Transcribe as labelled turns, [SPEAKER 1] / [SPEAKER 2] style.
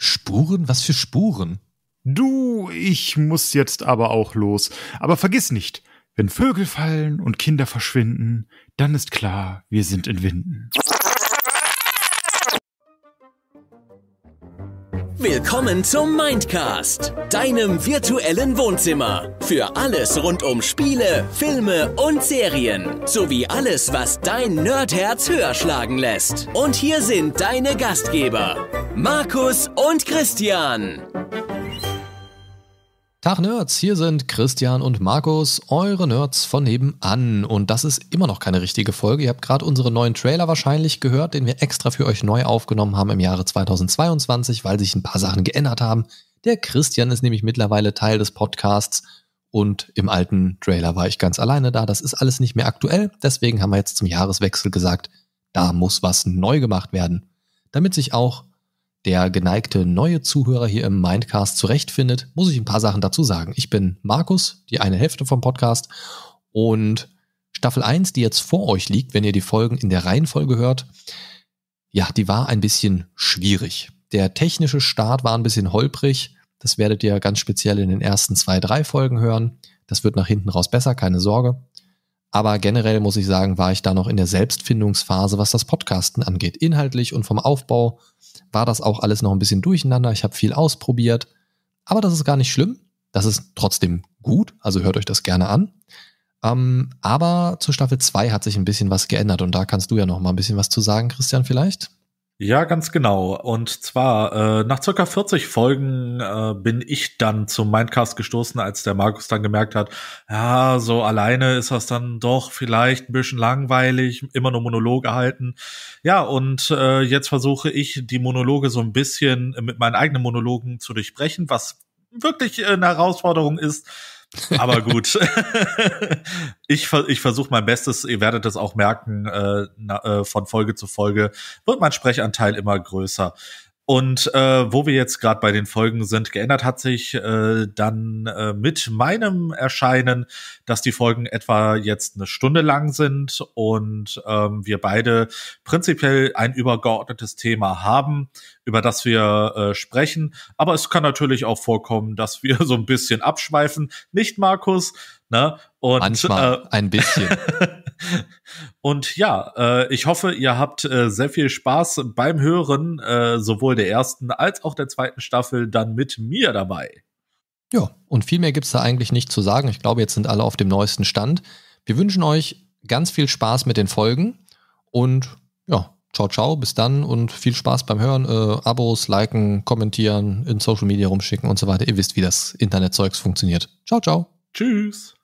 [SPEAKER 1] Spuren? Was für Spuren? Du, ich muss jetzt aber auch los. Aber vergiss nicht, wenn Vögel fallen und Kinder verschwinden, dann ist klar, wir sind in Winden.
[SPEAKER 2] Willkommen zum Mindcast, deinem virtuellen Wohnzimmer. Für alles rund um Spiele, Filme und Serien. Sowie alles, was dein Nerdherz höher schlagen lässt. Und hier sind deine Gastgeber, Markus und Christian.
[SPEAKER 3] Tag Nerds, hier sind Christian und Markus, eure Nerds von nebenan. Und das ist immer noch keine richtige Folge. Ihr habt gerade unseren neuen Trailer wahrscheinlich gehört, den wir extra für euch neu aufgenommen haben im Jahre 2022, weil sich ein paar Sachen geändert haben. Der Christian ist nämlich mittlerweile Teil des Podcasts und im alten Trailer war ich ganz alleine da. Das ist alles nicht mehr aktuell. Deswegen haben wir jetzt zum Jahreswechsel gesagt, da muss was neu gemacht werden, damit sich auch der geneigte neue Zuhörer hier im Mindcast zurechtfindet, muss ich ein paar Sachen dazu sagen. Ich bin Markus, die eine Hälfte vom Podcast und Staffel 1, die jetzt vor euch liegt, wenn ihr die Folgen in der Reihenfolge hört, ja, die war ein bisschen schwierig. Der technische Start war ein bisschen holprig. Das werdet ihr ganz speziell in den ersten zwei, drei Folgen hören. Das wird nach hinten raus besser, keine Sorge. Aber generell muss ich sagen, war ich da noch in der Selbstfindungsphase, was das Podcasten angeht. Inhaltlich und vom Aufbau war das auch alles noch ein bisschen durcheinander. Ich habe viel ausprobiert. Aber das ist gar nicht schlimm. Das ist trotzdem gut. Also hört euch das gerne an. Ähm, aber zur Staffel 2 hat sich ein bisschen was geändert. Und da kannst du ja noch mal ein bisschen was zu sagen, Christian, vielleicht.
[SPEAKER 4] Ja, ganz genau. Und zwar, äh, nach circa 40 Folgen äh, bin ich dann zum Mindcast gestoßen, als der Markus dann gemerkt hat, ja, so alleine ist das dann doch vielleicht ein bisschen langweilig, immer nur Monologe halten. Ja, und äh, jetzt versuche ich, die Monologe so ein bisschen mit meinen eigenen Monologen zu durchbrechen, was wirklich äh, eine Herausforderung ist, aber gut, ich, ich versuche mein Bestes. Ihr werdet es auch merken, äh, na, äh, von Folge zu Folge wird mein Sprechanteil immer größer. Und äh, wo wir jetzt gerade bei den Folgen sind, geändert hat sich äh, dann äh, mit meinem Erscheinen, dass die Folgen etwa jetzt eine Stunde lang sind und ähm, wir beide prinzipiell ein übergeordnetes Thema haben, über das wir äh, sprechen. Aber es kann natürlich auch vorkommen, dass wir so ein bisschen abschweifen. Nicht, Markus? Ne? Und, Manchmal äh, ein bisschen. Und ja, äh, ich hoffe, ihr habt äh, sehr viel Spaß beim Hören äh, sowohl der ersten als auch der zweiten Staffel dann mit mir dabei.
[SPEAKER 3] Ja, und viel mehr gibt es da eigentlich nicht zu sagen. Ich glaube, jetzt sind alle auf dem neuesten Stand. Wir wünschen euch ganz viel Spaß mit den Folgen und ja, ciao, ciao, bis dann und viel Spaß beim Hören. Äh, Abos, liken, kommentieren, in Social Media rumschicken und so weiter. Ihr wisst, wie das Internetzeugs funktioniert. Ciao, ciao. Tschüss.